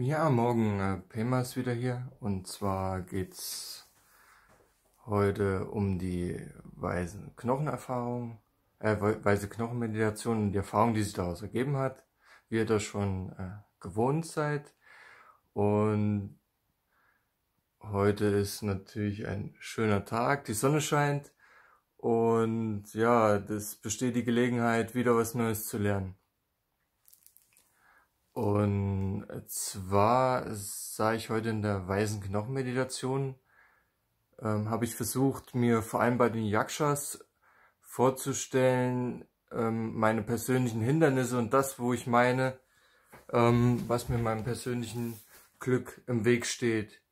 Ja, morgen. Äh, Pema ist wieder hier. Und zwar geht's heute um die weisen Knochenerfahrung, äh, weise Knochenmeditation und die Erfahrung, die sich daraus ergeben hat, wie ihr das schon äh, gewohnt seid. Und heute ist natürlich ein schöner Tag. Die Sonne scheint. Und ja, das besteht die Gelegenheit, wieder was Neues zu lernen. Und zwar sah ich heute in der weißen Knochenmeditation, ähm, habe ich versucht, mir vor allem bei den Yakshas vorzustellen, ähm, meine persönlichen Hindernisse und das, wo ich meine, ähm, was mir meinem persönlichen Glück im Weg steht.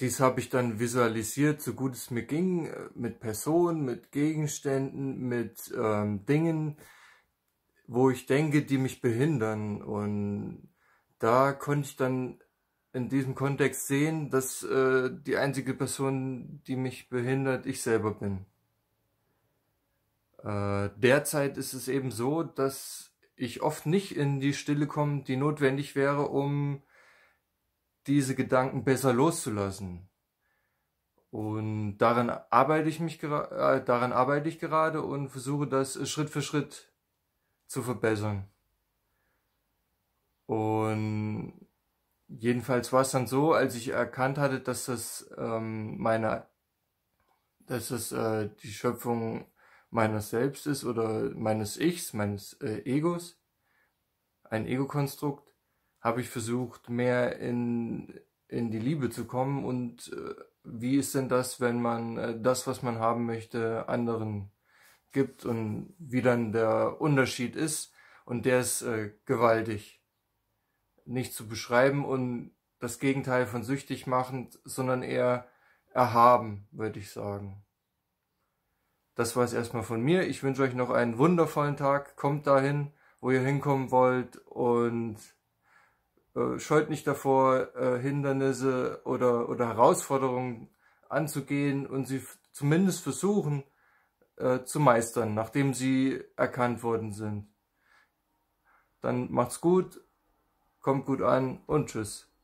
Dies habe ich dann visualisiert, so gut es mir ging, äh, mit Personen, mit Gegenständen, mit ähm, Dingen, wo ich denke, die mich behindern. Und da konnte ich dann in diesem Kontext sehen, dass äh, die einzige Person, die mich behindert, ich selber bin. Äh, derzeit ist es eben so, dass ich oft nicht in die Stille komme, die notwendig wäre, um diese Gedanken besser loszulassen. Und daran arbeite ich mich äh, daran arbeite ich gerade und versuche das äh, Schritt für Schritt zu verbessern. Und jedenfalls war es dann so, als ich erkannt hatte, dass das ähm, meine, dass das äh, die Schöpfung meines Selbst ist oder meines Ichs, meines äh, Egos, ein Ego-Konstrukt, habe ich versucht, mehr in, in die Liebe zu kommen und äh, wie ist denn das, wenn man äh, das, was man haben möchte, anderen gibt und wie dann der Unterschied ist und der ist äh, gewaltig nicht zu beschreiben und das Gegenteil von süchtig machend, sondern eher erhaben, würde ich sagen. Das war es erstmal von mir. Ich wünsche euch noch einen wundervollen Tag. Kommt dahin, wo ihr hinkommen wollt und äh, scheut nicht davor, äh, Hindernisse oder, oder Herausforderungen anzugehen und sie zumindest versuchen äh, zu meistern, nachdem sie erkannt worden sind. Dann macht's gut kommt gut an und tschüss.